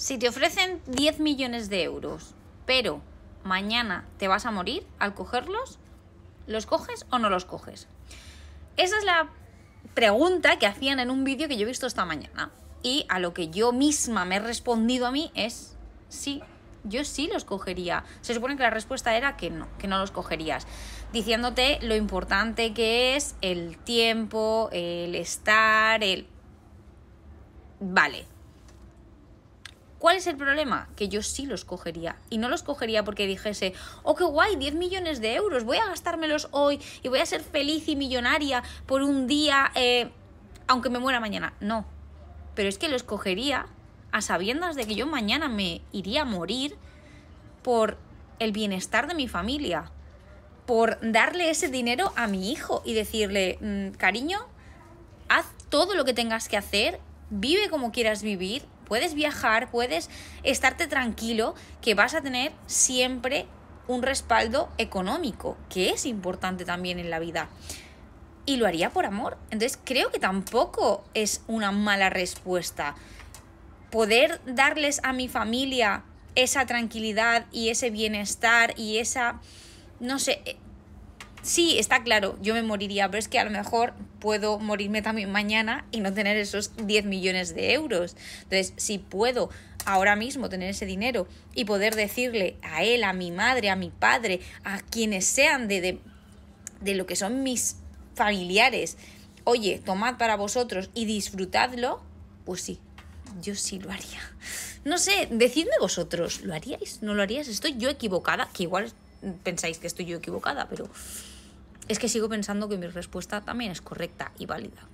Si te ofrecen 10 millones de euros, pero mañana te vas a morir al cogerlos, ¿los coges o no los coges? Esa es la pregunta que hacían en un vídeo que yo he visto esta mañana. Y a lo que yo misma me he respondido a mí es sí, yo sí los cogería. Se supone que la respuesta era que no, que no los cogerías. Diciéndote lo importante que es el tiempo, el estar, el... Vale, ¿Cuál es el problema? Que yo sí los cogería. Y no los cogería porque dijese, oh, qué guay, 10 millones de euros, voy a gastármelos hoy y voy a ser feliz y millonaria por un día, eh, aunque me muera mañana. No. Pero es que los cogería a sabiendas de que yo mañana me iría a morir por el bienestar de mi familia, por darle ese dinero a mi hijo y decirle, mm, cariño, haz todo lo que tengas que hacer, vive como quieras vivir, puedes viajar, puedes estarte tranquilo que vas a tener siempre un respaldo económico, que es importante también en la vida. Y lo haría por amor. Entonces creo que tampoco es una mala respuesta. Poder darles a mi familia esa tranquilidad y ese bienestar y esa, no sé, sí, está claro, yo me moriría, pero es que a lo mejor puedo morirme también mañana y no tener esos 10 millones de euros. Entonces, si puedo ahora mismo tener ese dinero y poder decirle a él, a mi madre, a mi padre, a quienes sean de, lo que son mis familiares, oye, tomad para vosotros y disfrutadlo, pues sí, yo sí lo haría. No sé, decidme vosotros, ¿lo haríais? ¿No lo haríais? no lo harías estoy yo equivocada? Que igual pensáis que estoy yo equivocada, pero es que sigo pensando que mi respuesta también es correcta y válida.